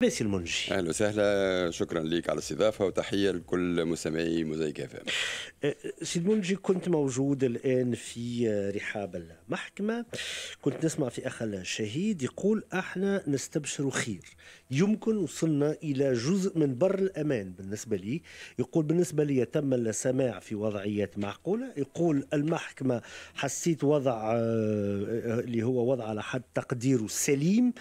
باسي المنجي اهلا وسهلا شكرا لك على الاستضافه وتحيه لكل مستمعي مزيكا فهم أه، سيد منجي كنت موجود الان في آه، رحاب المحكمه كنت نسمع في اخ الشهيد يقول احنا نستبشر خير يمكن وصلنا الى جزء من بر الامان بالنسبه لي يقول بالنسبه لي تم السماع في وضعيات معقوله يقول المحكمه حسيت وضع آه، اللي هو وضع على حد تقديره سليم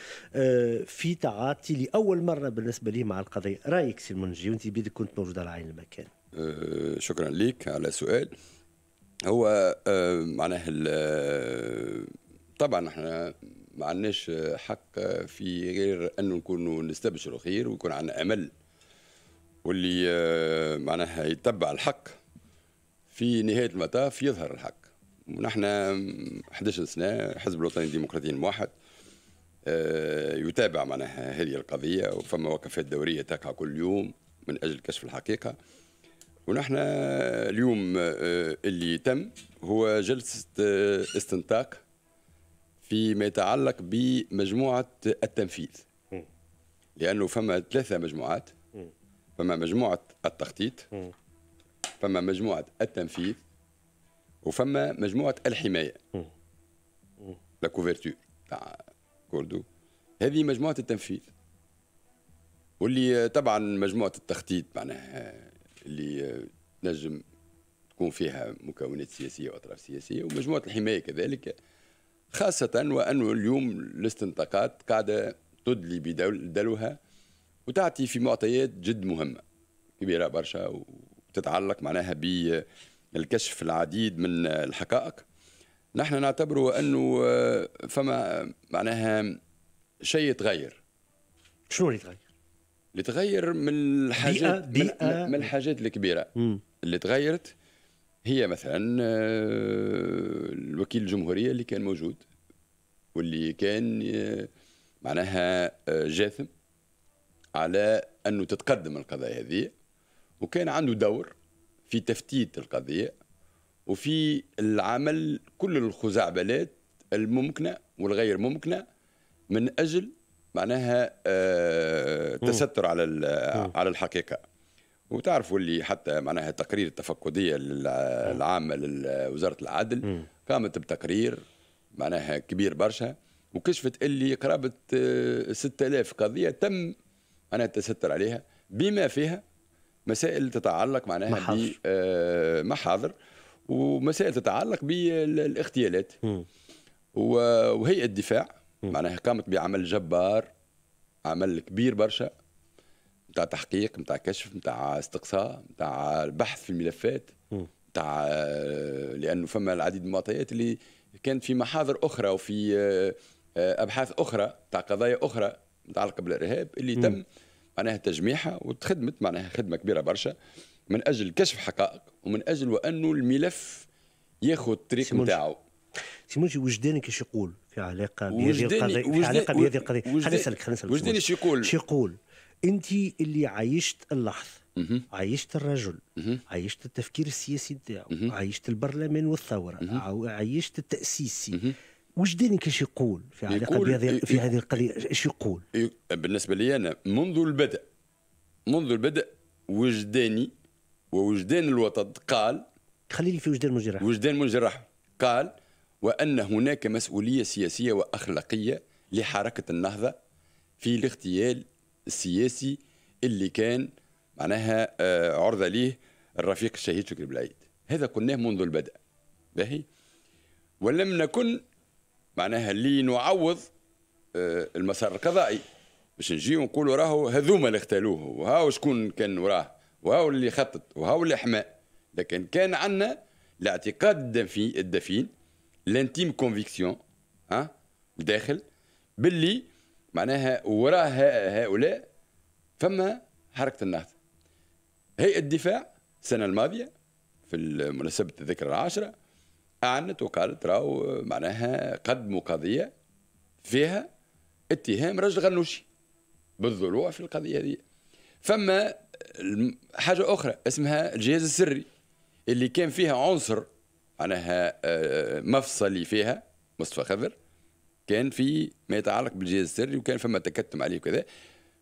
في تعاطي لاول اول مره بالنسبه لي مع القضيه رايك سي المنجي وانت بيدك كنت موجود على عين المكان أه شكرا لك على السؤال هو أه معناه أه، طبعا احنا ما عندناش حق في غير انه نكونوا نستبشروا خير ويكون عندنا امل واللي أه، معناها يتبع الحق في نهايه المطاف يظهر الحق ونحن 11 سنه حزب الوطني الديمقراطي الموحد أه، يتابع معناها هذه القضيه وفما وقفات دوريه تقع كل يوم من اجل كشف الحقيقه ونحن اليوم آه، اللي تم هو جلسه آه، استنطاق فيما يتعلق بمجموعه التنفيذ لانه فما ثلاثه مجموعات فما مجموعه التخطيط فما مجموعه التنفيذ وفما مجموعه الحمايه لا تاع كوردو هذه مجموعة التنفيذ واللي طبعا مجموعة التخطيط معناها آه، اللي آه، نجم تكون فيها مكونات سياسية وأطراف سياسية ومجموعة الحماية كذلك خاصة وأنه اليوم الاستنطاقات قاعدة تدلي بدلوها وتعطي في معطيات جد مهمة كبيرة برشا وتتعلق معناها بالكشف العديد من الحقائق نحن نعتبره أنه آه، فما معناها شيء يتغير شنو اللي تغير؟ اللي تغير من الحاجات بيئة بيئة من الحاجات الكبيره مم. اللي تغيرت هي مثلا آه، الوكيل الجمهوريه اللي كان موجود واللي كان آه، معناها آه، جاثم على انه تتقدم القضايا هذه وكان عنده دور في تفتيت القضيه وفي العمل كل الخزعبلات الممكنه والغير ممكنه من اجل معناها آه، تستر على على الحقيقه وتعرفوا اللي حتى معناها التقرير التفقديه العامه لوزاره العدل قامت بتقرير معناها كبير برشا وكشفت اللي قرابه 6000 آه، قضيه تم معناها التستر عليها بما فيها مسائل تتعلق معناها بمحاضر آه، ومسائل تتعلق بالاغتيالات وهيئه الدفاع معناها قامت بعمل جبار عمل كبير برشا نتاع تحقيق نتاع كشف نتاع استقصاء نتاع بحث في الملفات نتاع آه، لانه فما العديد من المعطيات اللي كانت في محاضر اخرى وفي آه، آه، ابحاث اخرى نتاع قضايا اخرى متعلقه بالارهاب اللي م. تم معناها تجميعها وتخدمت معناها خدمه كبيره برشا من اجل كشف حقائق ومن اجل وانه الملف ياخذ الطريق نتاعو سيمونجي وجداني كيش يقول في علاقه بهذه القضيه في علاقه بهذه القضيه خليني نسالك خليني نسالك وجداني شو يقول شو يقول انت اللي عايشت اللحظه عايشت الرجل عايشت التفكير السياسي نتاعو عايشت البرلمان والثوره عايشت التاسيسي وجداني كاش يقول في علاقه بهذه في هذه القضيه ايش يقول؟ بالنسبه لي انا منذ البدء منذ البدء وجداني ووجدان الوطن قال خليني في وجدان مجرح وجدان مجرح قال وأن هناك مسؤولية سياسية وأخلاقية لحركة النهضة في الاغتيال السياسي اللي كان معناها آه، عرضة ليه الرفيق الشهيد شكري بلعيد هذا قلناه منذ البدء باهي ولم نكن معناها اللي نعوض آه، المسار القضائي باش نجي ونقولوا راهو هذوما اللي اغتالوه وهاو شكون كان وراه وهاو اللي خطط وهاو اللي حماه لكن كان عندنا الاعتقاد الدفين لانتيم كونفيكسيون ها داخل باللي معناها وراء هؤلاء فما حركه النهضه هيئه الدفاع السنه الماضيه في مناسبه الذكرى العاشره اعنت وقالت راهو معناها قدموا قضيه فيها اتهام رجل غنوشي بالضلوع في القضيه هذه فما حاجه اخرى اسمها الجهاز السري اللي كان فيها عنصر معناها آه، مفصلي فيها مصطفى خضر كان في ما يتعلق بالجهاز السري وكان فما تكتم عليه وكذا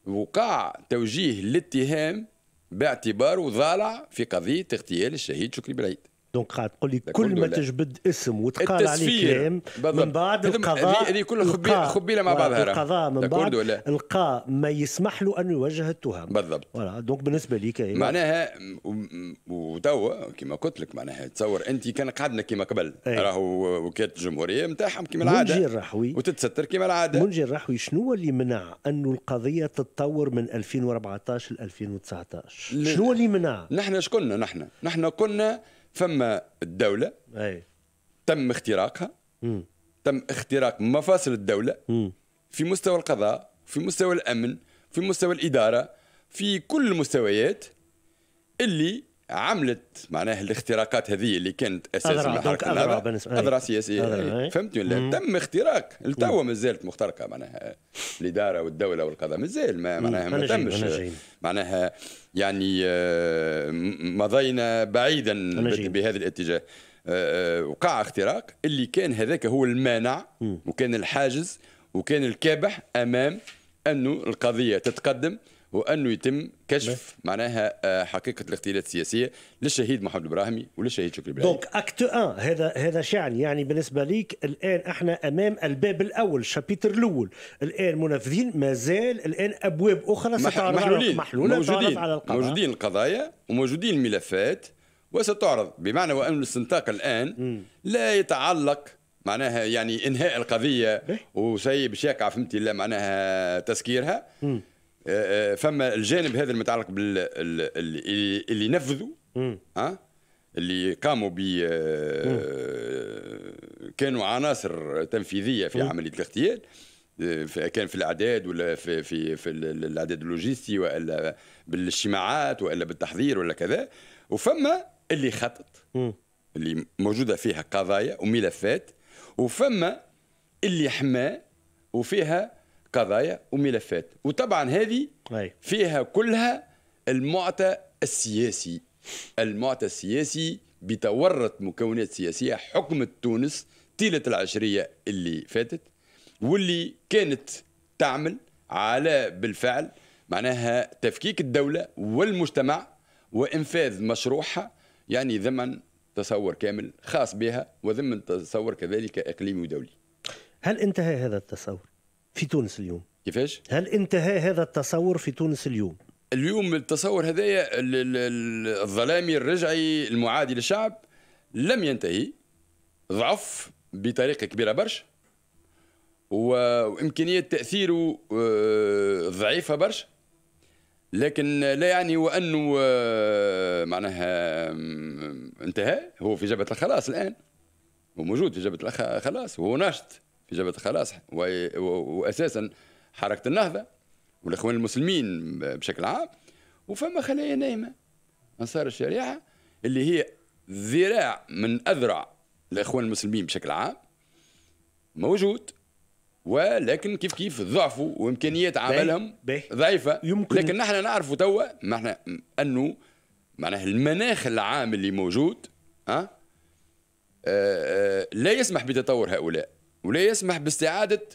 وقع توجيه الاتهام باعتباره ضالع في قضيه اغتيال الشهيد شكري بلعيد دونك قاعد تقول لي كل ما تجبد اسم وتقال عليه كلام من بعد القضاء هذه كلها خبيله خبيله مع بعضها القضاء من بعد القاء ما يسمح له انه يوجه التهم بالضبط فوالا دونك بالنسبه ليك إيه؟ معناها وتوا كما قلت لك معناها تصور انت كان قعدنا كما قبل إيه. راهو وكاله الجمهوريه نتاعهم كما العاده منجي الرحوي وتتستر كما العاده منجي الرحوي شنو اللي منع انه القضيه تتطور من 2014 ل 2019 شنو اللي منع نحن شكون نحن نحن كنا فما الدوله أي. تم اختراقها م. تم اختراق مفاصل الدوله م. في مستوى القضاء في مستوى الامن في مستوى الاداره في كل المستويات اللي عملت معناها الاختراقات هذه اللي كانت اساسا من حركه النهضه اذرع سياسيه فهمتني ولا تم اختراق لتوا مازالت مخترقه معناها الاداره والدوله والقضاء مازال ما معناها ما تمش معناها يعني آه، مضينا بعيدا بهذا الاتجاه آه، آه، وقع اختراق اللي كان هذاك هو المانع وكان الحاجز وكان الكابح امام انه القضيه تتقدم وانه يتم كشف معناها آه، حقيقه الاغتيالات السياسيه للشهيد محمد البراهمي وللشهيد شكري بلاي دونك اكت 1 هذا هذا شعني يعني بالنسبه ليك الان احنا امام الباب الاول الشابيتر الاول الان منفذين مازال الان ابواب اخرى ستعرض محلولين محلوله موجودين على القضاء موجودين القضايا وموجودين الملفات وستعرض بمعنى وان الاستنطاق الان م. لا يتعلق معناها يعني انهاء القضيه إيه. وشيء باش يقع فهمتي لا معناها تسكيرها م. آه، آه، فما الجانب هذا المتعلق بال اللي, اللي نفذوا ها اللي قاموا ب آه، كانوا عناصر تنفيذيه في عمليه الاغتيال كان في الاعداد ولا في في في الاعداد اللوجستي والا بالاجتماعات والا بالتحضير ولا كذا وفما اللي خطط اللي موجوده فيها قضايا وملفات وفما اللي حماه وفيها قضايا وملفات وطبعا هذه فيها كلها المعطى السياسي المعطى السياسي بتورط مكونات سياسية حكمت تونس طيلة العشرية اللي فاتت واللي كانت تعمل على بالفعل معناها تفكيك الدولة والمجتمع وإنفاذ مشروعها يعني ضمن تصور كامل خاص بها وضمن تصور كذلك إقليمي ودولي هل انتهى هذا التصور؟ في تونس اليوم كيفاش؟ هل انتهى هذا التصور في تونس اليوم؟ اليوم التصور هذايا الظلامي الرجعي المعادي للشعب لم ينتهي ضعف بطريقه كبيره برشا وامكانيه تاثيره آه، ضعيفه برشا لكن لا يعني وأنه آه، معناها انتهى هو في جبهه الخلاص الان هو موجود في جبهه الخلاص وهو ناشط في جبهه الخلاص واساسا حركه النهضه والاخوان المسلمين بشكل عام وفما خلايا نايمه انصار الشريعه اللي هي ذراع من اذرع الاخوان المسلمين بشكل عام موجود ولكن كيف كيف ضعفوا وامكانيات عملهم ضعيفه يمكن لكن نحن نعرفوا توا نحن انه معناها المناخ العام اللي موجود ها أه, أه لا يسمح بتطور هؤلاء ولا يسمح باستعادة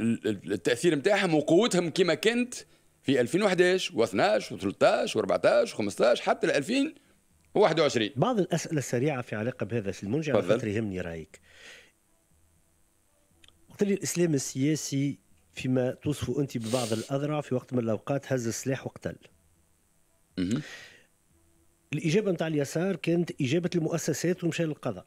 التأثير نتاعهم وقوتهم كما كانت في 2011 و12 و13 و14 و15 حتى 2021 بعض الأسئلة السريعة في علاقة بهذا سي المنجي خاطر يهمني رأيك قلت لي الإسلام السياسي فيما توصفه أنت ببعض الأذرع في وقت من الأوقات هز السلاح وقتل الإجابة نتاع اليسار كانت إجابة المؤسسات ومشى للقضاء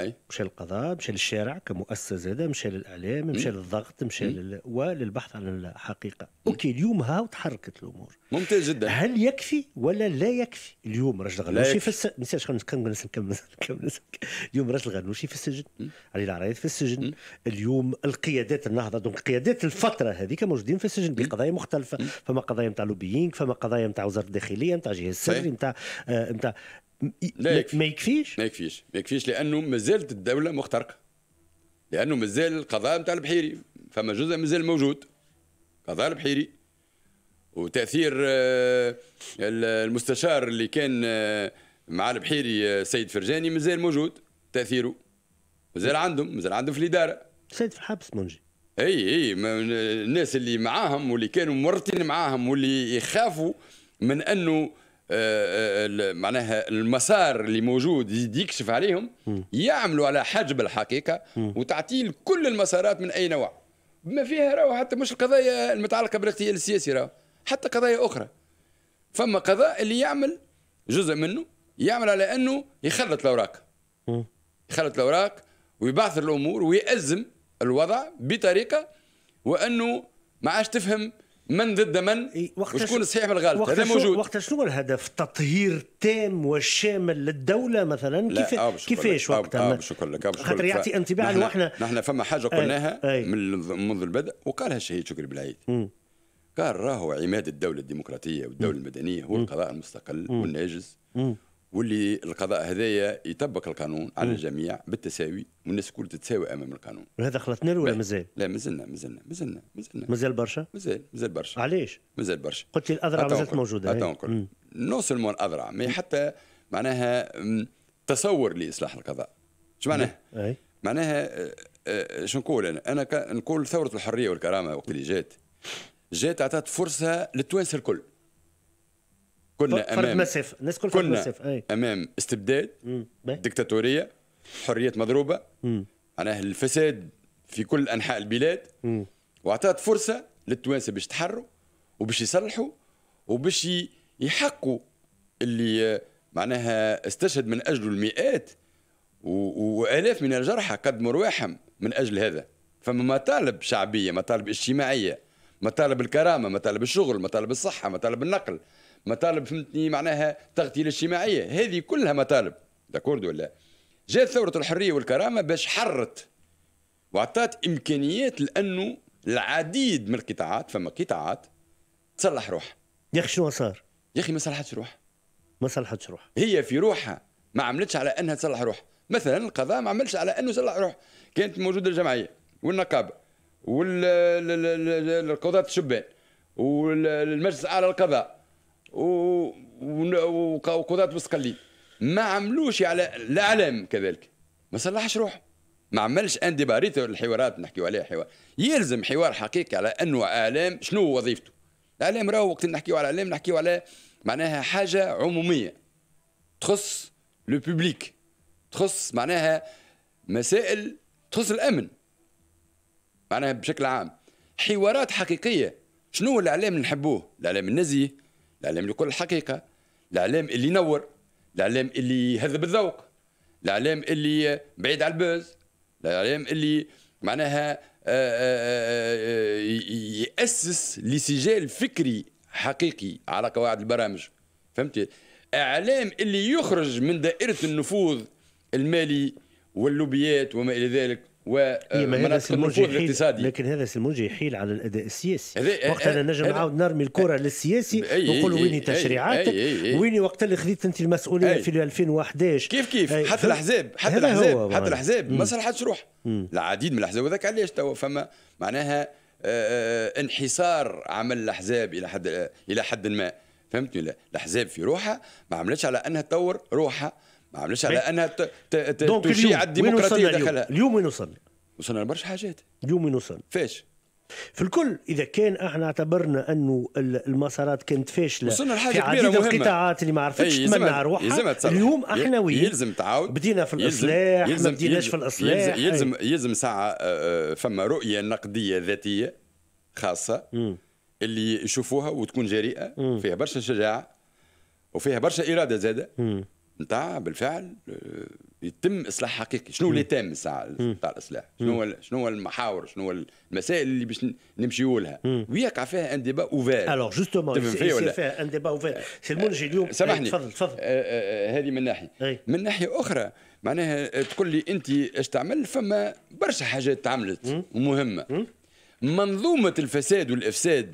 اي مشى للقضاء مشى للشارع كمؤسسه هذا مشى للاعلام مشى للضغط مشى لل... وللبحث عن الحقيقه اوكي اليوم ها وتحركت الامور ممتاز جدا هل يكفي ولا لا يكفي اليوم رجل غنوشي في السجن نسيت نكمل نكمل نكمل اليوم رجل غنوشي في السجن علي العرايض في السجن اليوم القيادات النهضه دونك قيادات الفتره هذيك موجودين في السجن بقضايا مختلفه فما قضايا نتاع لوبيينغ فما قضايا نتاع وزاره الداخليه نتاع جهاز السري نتاع نتاع آه، لا يكفي. ما يكفيش ما يكفيش ما يكفيش لانه مازالت الدوله مخترقه لانه مازال القضاء نتاع البحيري فما جزء مازال موجود قضاء البحيري وتاثير آه، المستشار اللي كان آه، مع البحيري آه، سيد فرجاني مازال موجود تاثيره مازال عندهم مازال عندهم في الاداره سيد في الحبس منجي اي اي الناس اللي معاهم واللي كانوا مرتين معاهم واللي يخافوا من انه آه، آه، معناها المسار اللي موجود يكشف عليهم يعملوا على حجب الحقيقه وتعطيل كل المسارات من اي نوع بما فيها راهو حتى مش القضايا المتعلقه بالاغتيال السياسي راهو حتى قضايا اخرى فما قضاء اللي يعمل جزء منه يعمل على انه يخلط الاوراق يخلط الاوراق ويبعثر الامور ويأزم الوضع بطريقه وانه ما عادش تفهم من ضد من وشكون الصحيح من الغلط هذا موجود وقت شنو الهدف تطهير تام وشامل للدوله مثلا كيف آه، كيفاش وقتها نقول لك خاطر يعطي انطباع انه احنا نحن فما حاجه قلناها أي. من منذ البدء وقالها الشهيد شكري بالعيد قال راهو عماد الدوله الديمقراطيه والدوله المدنيه هو القضاء المستقل والناجز واللي القضاء هذايا يطبق القانون على الجميع بالتساوي والناس الكل تتساوي امام القانون وهذا خلطنا له ولا مازال؟ لا مازلنا مازلنا مازلنا مازلنا مازال برشا؟ مازال مازال برشا علاش؟ مازال برشا قلت لي الاذرع مازالت موجوده هاتوا نو سولمون الاذرع ما حتى معناها تصور لاصلاح القضاء شو معناها؟ أي. معناها آه، آه، شو نقول انا؟ انا نقول ثوره الحريه والكرامه وقت اللي جات جات اعطت فرصه للتوانسه الكل كنا امام مسيف الناس كلها كنا مسيف. امام استبداد دكتاتوريه حريات مضروبه معناها الفساد في كل انحاء البلاد واعطت فرصه للتوانسه باش يتحروا وباش يصلحوا وباش يحقوا اللي آه، معناها استشهد من اجله المئات والاف من الجرحى قدموا رواحهم من اجل هذا فما مطالب شعبيه مطالب اجتماعيه مطالب الكرامه مطالب الشغل مطالب الصحه مطالب النقل مطالب فهمتني معناها تغطيه الاجتماعية هذه كلها مطالب داكورد ولا جات ثوره الحريه والكرامه باش حرت وعطات امكانيات لانه العديد من القطاعات فما قطاعات تصلح روحها يا اخي شنو صار؟ يا اخي ما صلحتش روحها ما صلحتش روحها هي في روحها ما عملتش على انها تصلح روحها مثلا القضاء ما عملش على انه صلح روحه كانت موجوده الجمعيه والنقابه والقضاة الشبان والمجلس الاعلى للقضاء وقضاة مسقلي ما عملوش على الاعلام كذلك ما صلحش روحه ما عملش ان ديباريت الحوارات نحكيو عليها حوار يلزم حوار حقيقي على انه اعلام شنو وظيفته الاعلام راهو وقت نحكيو على الاعلام نحكيو على معناها حاجه عموميه تخص لو بوبليك تخص معناها مسائل تخص الامن معناها بشكل عام حوارات حقيقيه شنو الاعلام اللي نحبوه الاعلام النزيه الاعلام لكل الحقيقه الاعلام اللي ينور الاعلام اللي يهذب الذوق الاعلام اللي بعيد على البوز الاعلام اللي معناها آه، آه، آه، يأسس لسجال فكري حقيقي على قواعد البرامج فهمت اعلام اللي يخرج من دائره النفوذ المالي واللوبيات وما الى ذلك ومناطق إيه، النفوذ الاقتصادي لكن هذا سلمونجي يحيل على الاداء السياسي وقت انا نجم نعاود نرمي الكره للسياسي ونقول وين تشريعاتك وين وقت اللي خذيت انت المسؤوليه في 2011 كيف كيف حتى الاحزاب حتى الاحزاب حتى الاحزاب ما صلحتش روح العديد من الاحزاب وذاك علاش توا فما معناها آه، آه، انحصار عمل الاحزاب الى حد الى حد ما فهمتني لا الاحزاب في روحها ما عملتش على انها تطور روحها ما على انها تشيع الديمقراطيه داخلها اليوم وين وصلنا؟ وصلنا لبرشا حاجات اليوم وين وصلنا؟ فاش؟ في الكل اذا كان احنا اعتبرنا انه المسارات كانت فاشله وصلنا لحاجه كبيره مهمه القطاعات اللي ما عرفتش تمنع روحها اليوم احنا وين يلزم تعاود بدينا في الاصلاح يلزم ما بديناش في الاصلاح يلزم يلزم, يلزم ساعه آه، آه، فما رؤيه نقديه ذاتيه خاصه م. اللي يشوفوها وتكون جريئه م. فيها برشا شجاعه وفيها برشا اراده زاده نتاع بالفعل آه، يتم اصلاح حقيقي شنو اللي تم نتاع نتاع الاصلاح شنو هو شنو المحاور شنو المسائل اللي باش نمشيو لها ويقع فيها ان ديبا اوفير الوغ جوستومون يصير فيها ان ديبا اوفير سي المنجي اليوم سامحني تفضل تفضل آه، آه، هذه من ناحيه من ناحيه اخرى معناها تقول لي انت اش تعمل فما برشا حاجات تعملت ومهمه منظومه الفساد والافساد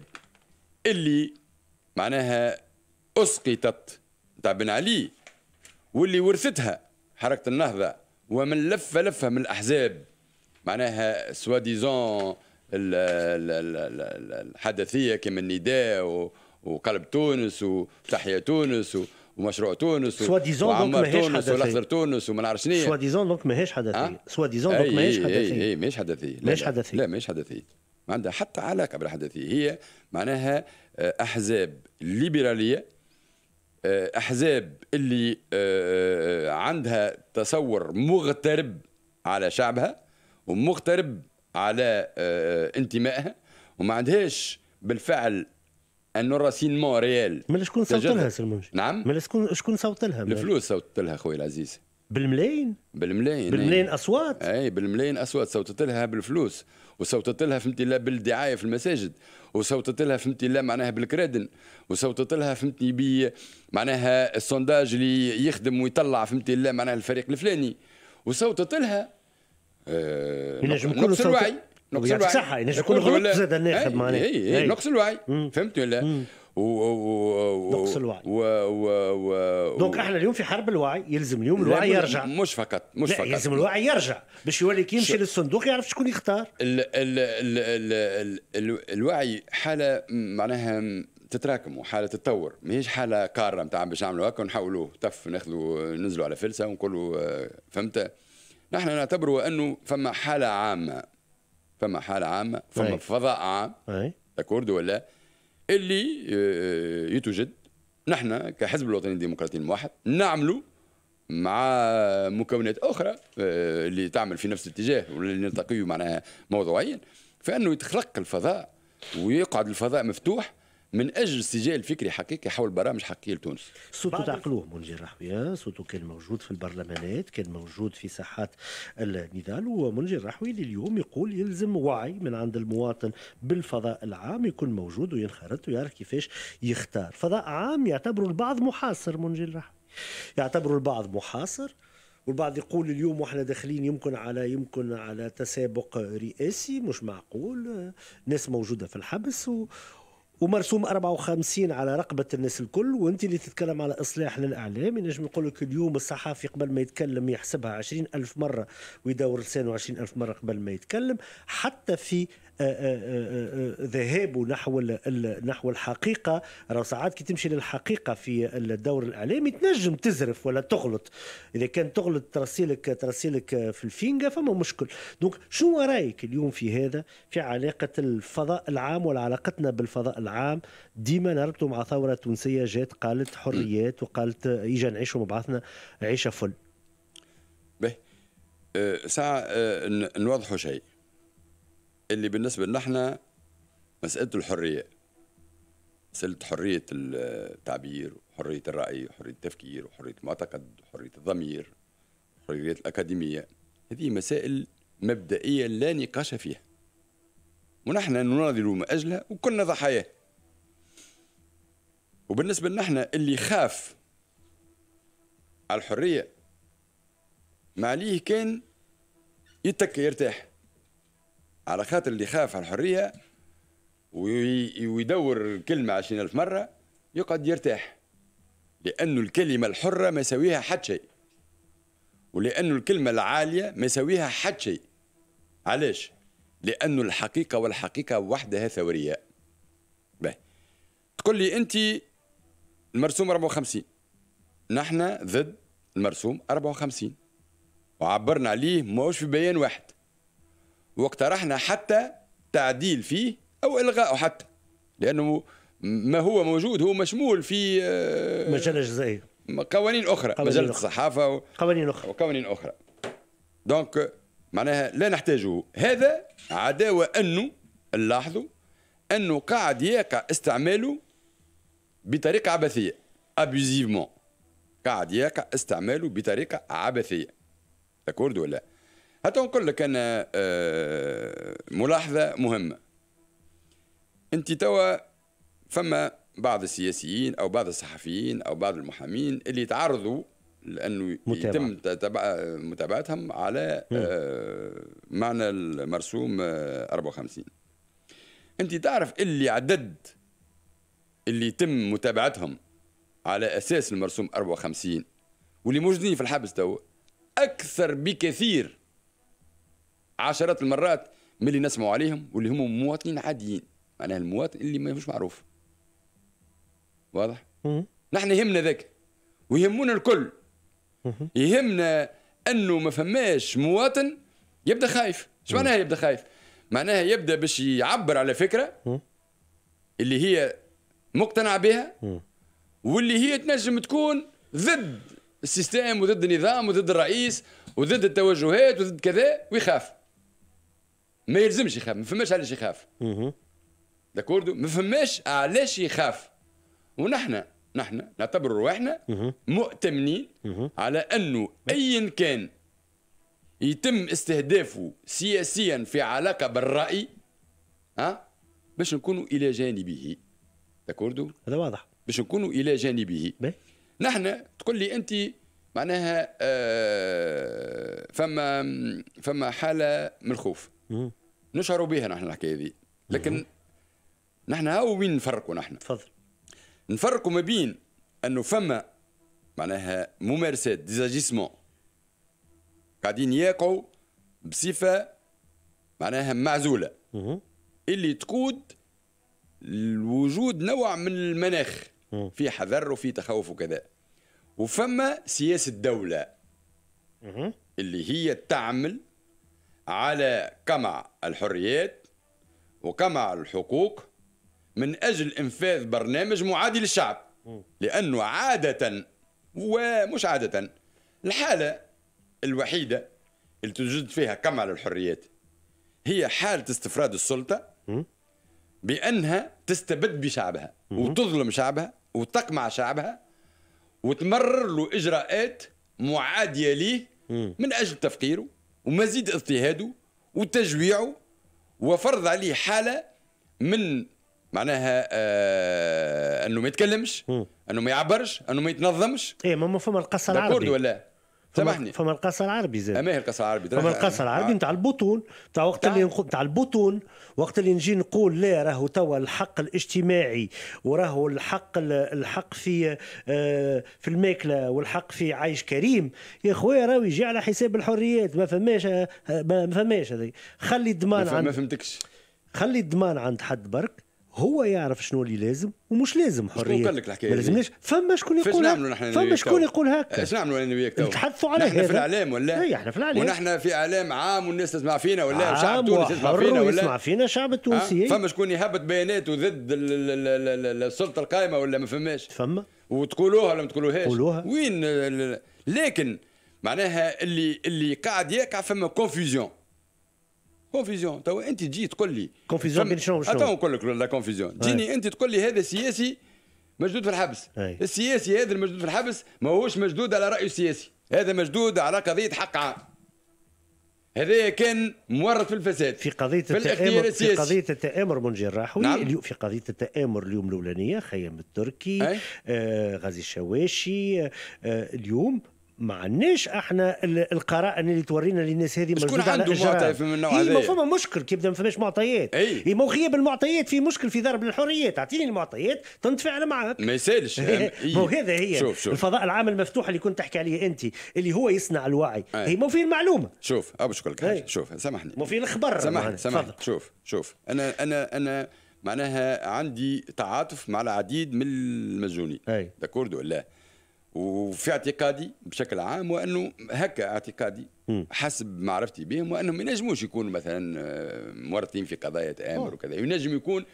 اللي معناها اسقطت تاع بن علي واللي ورثتها حركه النهضه ومن لفه لفه من الاحزاب معناها سوا ديزون الحدثيه كما النداء وقلب تونس وتحيا تونس ومشروع تونس سوا ديزون دونك ماهيش حدثيه ولحظر تونس وما نعرف شنو سوا ديزون دونك ماهيش حدثيه سوا ديزون دونك ماهيش حدثيه اي ماهيش حدثيه ماهيش حدثيه لا ماهيش حدثيه ما عندها حتى علاقه بالحدثيه هي معناها آه، احزاب ليبراليه آه، احزاب اللي آه، آه، عندها تصور مغترب على شعبها ومغترب على انتمائها وما عندهاش بالفعل انه راسينمون ريال مالا شكون صوت لها سلمان نعم مالا شكون شكون صوت لها الفلوس صوت لها خويا العزيز بالملايين بالملايين بالملايين ايه. اصوات اي بالملايين اصوات صوتت لها بالفلوس وصوتت لها فهمتي لا بالدعايه في المساجد وصوتت لها فهمتي لا معناها بالكرادن وصوتت لها فهمتي ب معناها السونداج اللي يخدم ويطلع فهمتي لا معناها الفريق الفلاني وصوتت لها آه ينجم نقص الوعي نقص الوعي صح ينجم يكون غلط زاد الناخب معناها نقص الوعي فهمتي ولا نقص الوعي و... و... و... دونك احنا اليوم في حرب الوعي يلزم اليوم الوعي يرجع مش فقط مش لا فقط يلزم الوعي يرجع باش يولي كي يمشي للصندوق يعرف شكون يختار ال... ال... ال... ال... ال... الوعي حاله معناها تتراكم وحاله تتطور ماهيش حاله قاره نتاع باش نعملوا هكا ونحولوه تف ناخذوا ننزلوا على فلسه ونقولوا آه، فهمت نحن نعتبروا انه فما حاله عامه فما حاله عامه فما فضاء عام داكورد ولا اللي آه، آه، يتوجد نحن كحزب الوطني الديمقراطي الموحد نعملوا مع مكونات اخرى آه، اللي تعمل في نفس الاتجاه واللي نلتقيه معناها موضوعيا فانه يتخلق الفضاء ويقعد الفضاء مفتوح من اجل السجال الفكري حقيقي حول برامج حقيقيه لتونس. صوته تعقلوه منجي الرحوي آه. صوته كان موجود في البرلمانات كان موجود في ساحات النضال ومنجي الرحوي اللي اليوم يقول يلزم وعي من عند المواطن بالفضاء العام يكون موجود وينخرط ويعرف كيفاش يختار فضاء عام يعتبره البعض محاصر منجي الرحوي يعتبره البعض محاصر والبعض يقول اليوم واحنا داخلين يمكن على يمكن على تسابق رئاسي مش معقول آه. ناس موجوده في الحبس و ومرسوم 54 على رقبه الناس الكل وانت اللي تتكلم على اصلاح للاعلام ينجم يقول لك اليوم الصحافي قبل ما يتكلم يحسبها 20 ألف مره ويدور لسانه 20 ألف مره قبل ما يتكلم حتى في آه، آه، آه، ذهابه نحو نحو الحقيقه راه ساعات كي تمشي للحقيقه في الدور الاعلامي تنجم تزرف ولا تغلط اذا كان تغلط ترسيلك ترسيلك في الفينجا فما مشكل دونك شو رايك اليوم في هذا في علاقه الفضاء العام ولا علاقتنا بالفضاء العام ديما نربطه مع ثوره تونسيه جات قالت حريات وقالت اجا نعيشوا مع بعضنا عيشه فل. باهي ساعه نوضحوا شيء اللي بالنسبه لنا احنا مساله الحريه مساله حريه التعبير وحريه الراي وحريه التفكير وحريه المعتقد وحريه الضمير وحريه الاكاديميه هذه مسائل مبدئيه لا نقاش فيها ونحن نناضل من اجلها وكنا ضحاياه وبالنسبه لنا احنا اللي خاف على الحريه ما عليه كان يتكى يرتاح على خاطر اللي خاف على الحريه ويدور الكلمه عشرين ألف مره يقعد يرتاح لأنه الكلمة الحرة ما يسويها حد شيء ولأنه الكلمة العالية ما يسويها حد شيء علاش؟ لأنه الحقيقة والحقيقة وحدها ثورية به تقول لي أنت المرسوم 54 نحن ضد المرسوم 54 وعبرنا عليه ماهوش في بيان واحد واقترحنا حتى تعديل فيه أو إلغاءه حتى لأنه ما هو موجود هو مشمول في آه، مجلة جزائية قوانين أخرى مجلة الصحافة و... قوانين أخرى وقوانين أخرى دونك معناها لا نحتاجه هذا عداوة أنه لاحظوا أنه قاعد يقع استعماله بطريقة عبثية أبيزيفمون قاعد يقع استعماله بطريقة عبثية تكورد ولا حتى نقول لك انا آه، ملاحظه مهمه انت توا فما بعض السياسيين او بعض الصحفيين او بعض المحامين اللي تعرضوا لانه متابعة. يتم آه، متابعتهم على آه، معنى المرسوم 54 انت تعرف اللي عدد اللي يتم متابعتهم على اساس المرسوم 54 واللي موجودين في الحبس توا اكثر بكثير عشرات المرات من اللي نسمعوا عليهم واللي هم مواطنين عاديين معناها المواطن اللي ماهوش معروف واضح نحن يهمنا ذاك ويهمونا الكل يهمنا انه ما فماش مواطن يبدا خايف ايش معناها يبدا خايف معناها يبدا باش يعبر على فكره اللي هي مقتنع بها واللي هي تنجم تكون ضد السيستم وضد النظام وضد الرئيس وضد التوجهات وضد كذا ويخاف ما يلزمش يخاف ما فماش علاش يخاف داكوردو ما فماش علاش يخاف ونحن نحن نعتبر رواحنا مؤتمنين على انه ايا كان يتم استهدافه سياسيا في علاقه بالراي ها باش نكونوا الى جانبه داكوردو هذا واضح باش نكونوا الى جانبه نحن تقول لي انت معناها آه، فما فما حاله من الخوف نشعروا بها نحن الحكايه هذه لكن نحن هاو وين نفرقوا نحن تفضل نفرقوا ما بين انه فما معناها ممارسات ديزاجيسمون قاعدين يقعوا بصفه معناها معزوله اللي تقود لوجود نوع من المناخ في حذر وفي تخوف وكذا وفما سياسه دوله اللي هي تعمل على قمع الحريات وقمع الحقوق من اجل انفاذ برنامج معادي للشعب لانه عاده ومش عاده الحاله الوحيده اللي توجد فيها قمع للحريات هي حاله استفراد السلطه بانها تستبد بشعبها وتظلم شعبها وتقمع شعبها وتمرر له اجراءات معاديه ليه من اجل تفقيره ومزيد اضطهاده وتجويعه وفرض عليه حاله من معناها آه انه ما يتكلمش انه ما يعبرش انه ما يتنظمش ايه ما مفهوم القصه العربي ولا سامحني فما القصر العربي زاد اما القصر العربي فما القصر العربي آه. نتاع البطون نتاع وقت اللي نقول نتاع البطون وقت اللي نجي نقول لا راهو توا الحق الاجتماعي وراهو الحق الحق في آه، في الماكله والحق في عيش كريم يا خويا راهو يجي على حساب الحريات ما فماش آه، ما فماش هذه خلي الضمان ما فهمتكش خلي الضمان عند حد برك هو يعرف شنو اللي لازم ومش لازم حريه شكون قال لك الحكايه ما لازمناش فما شكون يقول نعملوا نحن فما شكون يقول هكا اش نعملوا انا وياك تو نتحدثوا على هذا في الاعلام ولا اي احنا في الاعلام ونحن في اعلام عام والناس تسمع فينا ولا شعب تونس يسمع فينا ولا يسمع فينا شعب التونسي فما شكون يهبط بيانات وضد السلطه القائمه ولا ما فماش فما وتقولوها ولا ما تقولوهاش قولوها وين لكن معناها اللي اللي قاعد يقع فما كونفوزيون كونفيزيون تو انت تجي تقول لي كونفيزيون بين شنو وشنو؟ نقول لك لا كونفيزيون تجيني انت تقول لي هذا سياسي مجدود في الحبس أي. السياسي هذا المجدود في الحبس ماهوش مجدود على رايه السياسي هذا مجدود على قضيه حق عام هذا كان مورط في الفساد في قضية التآمر في قضية التآمر من جراحوي نعم. في قضية التآمر اليوم الأولانية خيام التركي آه غازي الشواشي آه اليوم ما عندناش احنا القرائن اللي تورينا للناس هذه شكون عنده معطيات من النوع هذا؟ إيه، ما فما مشكل كيف ما فماش معطيات اي إيه، مو غياب المعطيات في مشكل في ضرب الحريات اعطيني المعطيات تنتفاعل معك ما يسالش إيه، مو هذا هي شوف شوف. الفضاء العام المفتوح اللي كنت تحكي عليه انت اللي هو يصنع الوعي أي. هي مو فيه المعلومه شوف ابو شوف سامحني مو فيه الخبر سامحني سامحني شوف شوف انا انا انا معناها عندي تعاطف مع العديد من المسجونين داكورد لا وفي اعتقادي بشكل عام وانه هكا اعتقادي حسب معرفتي بهم وانهم ما ينجموش يكونوا مثلا آه، مورطين في قضايا تامر وكذا ينجم يكون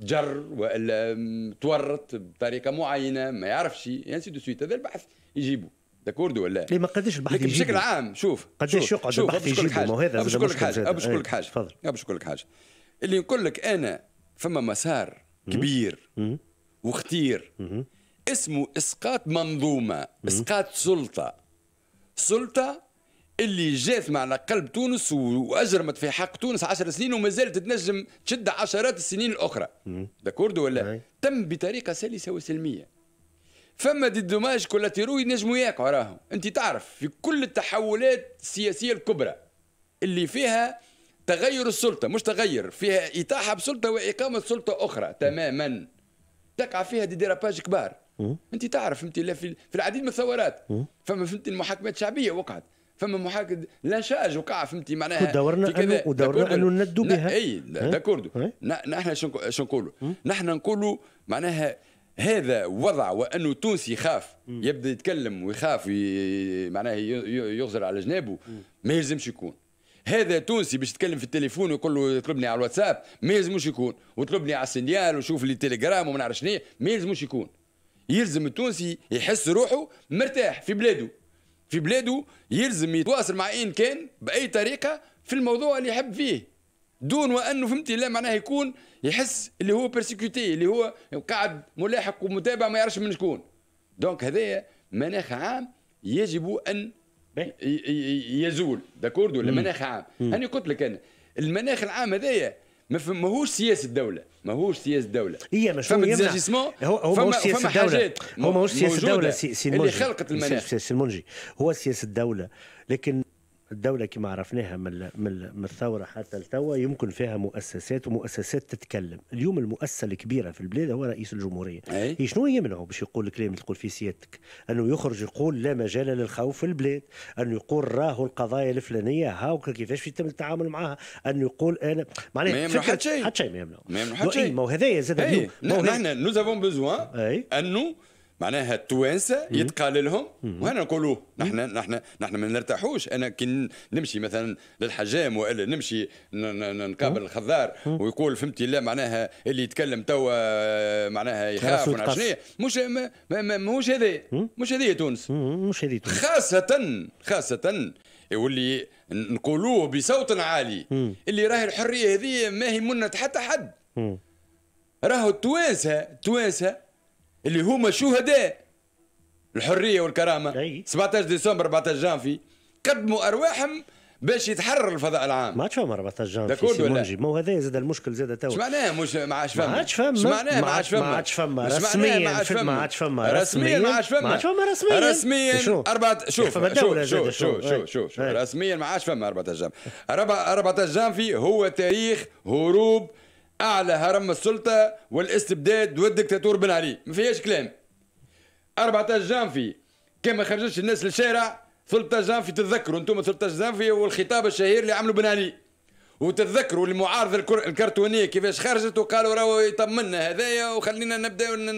جر والا تورط بطريقه معينه ما يعرفش يعني دو سويت هذا البحث يجيبوه داكورد ولا لا؟ إيه، ما قداش البحث لكن بشكل عام شوف قداش يقعد البحث يجيبه ما هذا باش نقول لك حاجه باش نقول لك حاجه باش نقول لك حاجه اللي نقول لك انا فما مسار كبير وخطير اسمه اسقاط منظومه اسقاط سلطه سلطه اللي جات على قلب تونس واجرمت في حق تونس 10 سنين وما زالت تنجم تشد عشرات السنين الاخرى داكوردو ولا مم. تم بطريقه سلسه وسلميه فما دي دوماج كولاتيرو ينجموا يقعوا راهم انت تعرف في كل التحولات السياسيه الكبرى اللي فيها تغير السلطه مش تغير فيها اتاحه بسلطه واقامه سلطه اخرى تماما تقع فيها دي ديراباج كبار انت تعرف انت في, في العديد من الثورات فما فهمت المحاكمات الشعبيه وقعت فما محاكم لانشاج وقع فهمتي معناها ودورنا انه ودورنا انه ندوا بها اي داكوردو نحن شنو نقولوا؟ نحن نقولوا معناها هذا وضع وانه تونسي يخاف يبدا يتكلم ويخاف معناها يغزر على جنابه ما يلزمش يكون هذا تونسي باش يتكلم في التليفون ويقول له يطلبني على الواتساب ما يلزموش يكون وطلبني على السينيال وشوف لي تيليجرام وما نعرف شنو ما يلزموش يكون يلزم التونسي يحس روحه مرتاح في بلاده في بلاده يلزم يتواصل مع اين كان باي طريقه في الموضوع اللي يحب فيه دون وانه فهمتي لا معناه يكون يحس اللي هو بيرسيكوتي اللي هو قاعد ملاحق ومتابع ما يعرفش من شكون دونك هذايا مناخ عام يجب ان يزول داكورد ولا مناخ عام انا قلت لك انا المناخ العام هذايا ماهوش سياسه الدوله ماهوش سياسه الدوله هي مش فما ديزاجيسمون هو هو ماهوش سياسه الدوله هو ماهوش سياسه الدوله سي اللي خلقت المناخ سي المنجي هو سياسه الدوله لكن الدولة كما عرفناها من من الثورة حتى لتوا يمكن فيها مؤسسات ومؤسسات تتكلم، اليوم المؤسسة الكبيرة في البلاد هو رئيس الجمهورية. أي؟ شنو يمنعه باش يقول الكلام اللي تقول في سيادتك؟ أنه يخرج يقول لا مجال للخوف في البلاد، أنه يقول راهو القضايا الفلانية هاو كيفاش يتم التعامل معها، أنه يقول أنا معناها ما يمنع حتى شيء حتى شيء ما يمنعه ما يمنع حتى إيه، شيء ما هو هذايا زاد اليوم نحن نو زافون بوزوان أنه معناها التوانسه يتقال لهم وهنا نقولوا نحن نحن نحن ما نرتاحوش انا كي نمشي مثلا للحجام والا نمشي نقابل الخضار ويقول فهمتي لا معناها اللي يتكلم توا معناها يخاف ولا شنو مش مش هذا مش هذه تونس مش هذه تونس خاصه خاصه واللي نقولوه بصوت عالي اللي راهي الحريه هذه ما هي منة حتى حد راهو التوانسه التوانسه اللي هما شهداء الحريه والكرامه 17 ديسمبر 14 جانفي قدموا ارواحهم باش يتحرر الفضاء العام ما تفهم 14 جانفي داكورد ولا ما هو هذا زاد المشكل زاد تو معناه مش ما عادش فما ما عادش فما ما عادش فما ما عادش فما رسميا ما عادش فما رسميا ما عادش فما ما عادش فما رسميا رسميا أربعة شوف شوف شوف شوف شوف رسميا ما عادش فما 14 جانفي 14 جانفي هو تاريخ هروب اعلى هرم السلطه والاستبداد والدكتاتور بن علي ما فيهاش كلام 14 جانفي كما خرجتش الناس للشارع 13 جانفي تتذكروا انتم 13 جانفي والخطاب الشهير اللي عمله بن علي وتتذكروا المعارضه الكرتونيه كيفاش خرجت وقالوا راهو يطمنا هذايا وخلينا نبداو ن...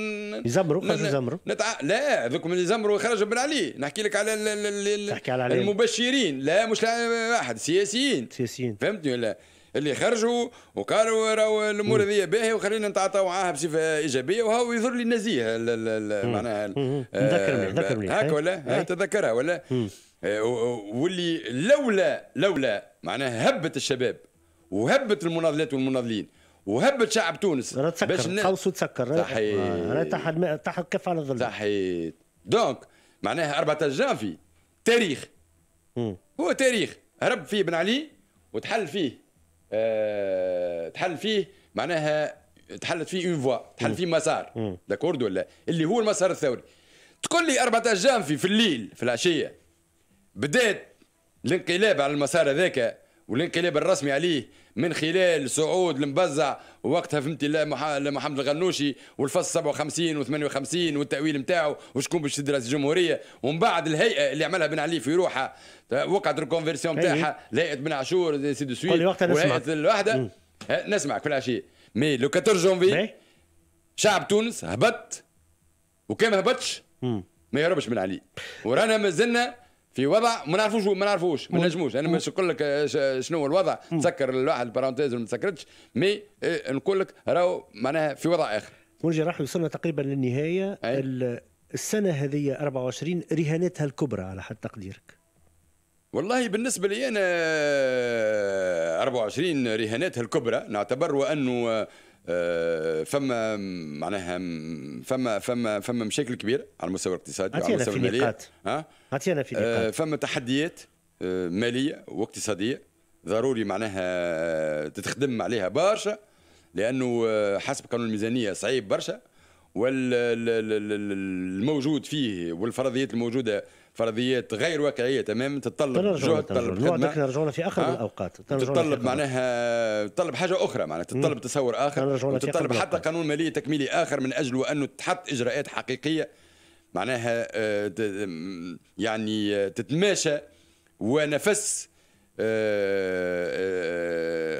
يزمروا خرجوا يزمروا نتع... لا ذوك اللي يزمروا خرجوا بن علي نحكي لك على ال... ال... ال... المبشرين لا مش واحد سياسيين سياسيين فهمتني ولا اللي خرجوا وقالوا راهو الامور هذه باهيه وخلينا نتعاطوا معاها بصفه ايجابيه وهو يظهر لي نزيه معناها نذكر هكا آه، ولا تذكرها ولا آه، واللي لولا لولا معناها هبت الشباب وهبت المناضلات والمناضلين وهبت شعب تونس باش الناس قوسوا تسكر صحيح تحت تحت كف على الظل صحيح دونك معناها 14 جانفي تاريخ مم. هو تاريخ هرب فيه بن علي وتحل فيه آه، تحل فيه معناها تحلت فيه اون فوا تحل فيه مسار داكورد ولا اللي هو المسار الثوري تقول لي 14 جانفي في الليل في العشيه بدات الانقلاب على المسار هذاك والانقلاب الرسمي عليه من خلال صعود المبزع ووقتها فهمت لا محمد الغنوشي والفصل 57 و58 والتاويل نتاعو وشكون باش تدرس الجمهوريه ومن بعد الهيئه اللي عملها بن علي في روحها وقعت الكونفرسيون نتاعها أيوة. هيئه بن عاشور سي دو سويت وهيئه الوحده نسمع كل شيء مي لو 14 جونفي شعب تونس هبط وكان ما هبطش ما يهربش من علي ورانا مازلنا في وضع ما نعرفوش ما نعرفوش ما نجموش انا مش نقول لك آه، شنو هو الوضع تسكر الواحد بارونتيز ما تسكرتش مي آه، نقول لك راهو معناها في وضع اخر ونجي راح وصلنا تقريبا للنهايه السنه هذه 24 رهاناتها الكبرى على حد تقديرك والله بالنسبه لي انا 24 آه، رهاناتها الكبرى نعتبر انه آه، فما معناها فما فما فما مشاكل كبيره على المستوى الاقتصادي على المستوى المالي ها في نقاط آه، فما تحديات آه، ماليه واقتصاديه ضروري معناها تتخدم عليها برشا لانه حسب قانون الميزانيه صعيب برشا والموجود فيه والفرضيات الموجوده فرضيات غير واقعيه تماما تتطلب جهد تتطلب خدمه رجعنا في اخر الاوقات تتطلب معناها تطلب حاجه اخرى معناها تتطلب تصور اخر تتطلب حتى قانون ماليه تكميلي اخر من اجل انه تحط اجراءات حقيقيه معناها آه، يعني آه، تتماشى ونفس 25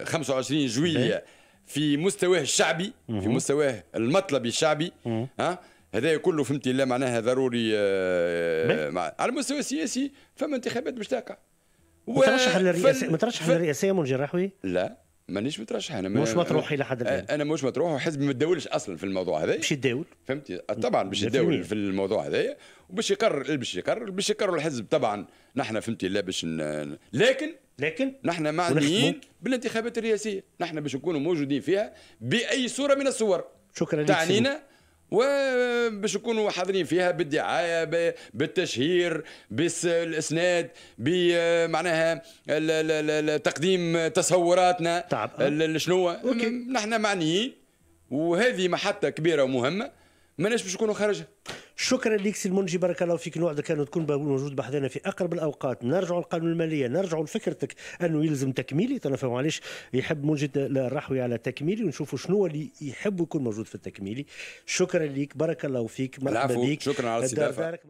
آه، جويلية في مستواه الشعبي في مستواه المطلبي الشعبي ها هذا كله فهمتي لا معناها ضروري آه، مع... على المستوى السياسي فما انتخابات باش تقع و... مترشح للرئاسه فل... مترشح للرئاسيه ف... منجي الرحوي؟ لا مانيش مترشح انا مش مطروح الى حد الان انا مش مطروح وحزبي ما تداولش اصلا في الموضوع هذا باش يتداول فهمتي طبعا باش يتداول في الموضوع هذايا وباش يقرر باش يقرر باش يقرر الحزب طبعا نحن فهمتي لا باش ن... لكن لكن نحن معنيين بالانتخابات الرئاسيه نحن باش نكونوا موجودين فيها باي صوره من الصور شكرا لك تعنينا وباش نكونوا حاضرين فيها بالدعايه بالتشهير بالاسناد بمعناها تقديم تصوراتنا شنو نحن معنيين وهذه محطه كبيره ومهمه ماناش باش نكونوا خارجها شكرا لك سي المنجي بارك الله فيك نوعدك انه تكون موجود بحذانا في اقرب الاوقات نرجع للقانون الماليه نرجع لفكرتك انه يلزم تكميلي انا فاهم علاش يحب منجي الرحوي على تكميلي ونشوفوا شنو اللي يحب يكون موجود في التكميلي شكرا لك بارك الله فيك مرحبا بك شكرا على الاستضافه